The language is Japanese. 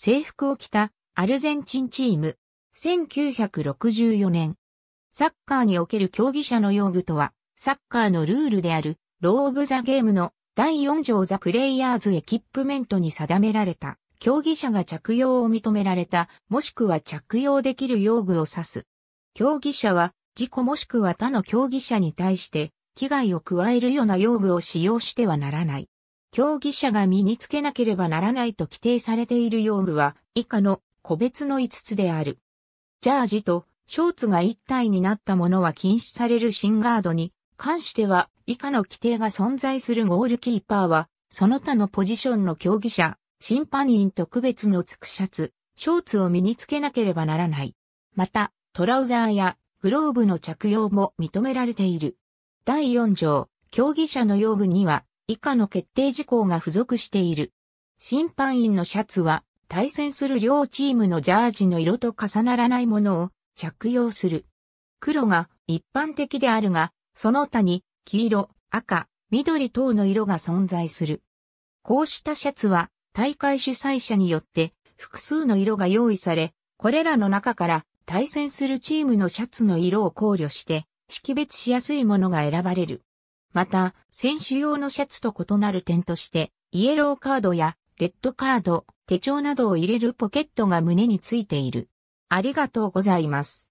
制服を着たアルゼンチンチーム。1964年。サッカーにおける競技者の用具とは、サッカーのルールである、ロー・オブ・ザ・ゲームの第4条ザ・プレイヤーズ・エキップメントに定められた、競技者が着用を認められた、もしくは着用できる用具を指す。競技者は、自己もしくは他の競技者に対して、危害を加えるような用具を使用してはならない。競技者が身につけなければならないと規定されている用具は以下の個別の5つである。ジャージとショーツが一体になったものは禁止されるシンガードに関しては以下の規定が存在するゴールキーパーはその他のポジションの競技者、審判員と区別のつくシャツ、ショーツを身につけなければならない。また、トラウザーやグローブの着用も認められている。第4条、競技者の用具には以下の決定事項が付属している。審判員のシャツは、対戦する両チームのジャージの色と重ならないものを着用する。黒が一般的であるが、その他に黄色、赤、緑等の色が存在する。こうしたシャツは大会主催者によって複数の色が用意され、これらの中から対戦するチームのシャツの色を考慮して識別しやすいものが選ばれる。また、選手用のシャツと異なる点として、イエローカードやレッドカード、手帳などを入れるポケットが胸についている。ありがとうございます。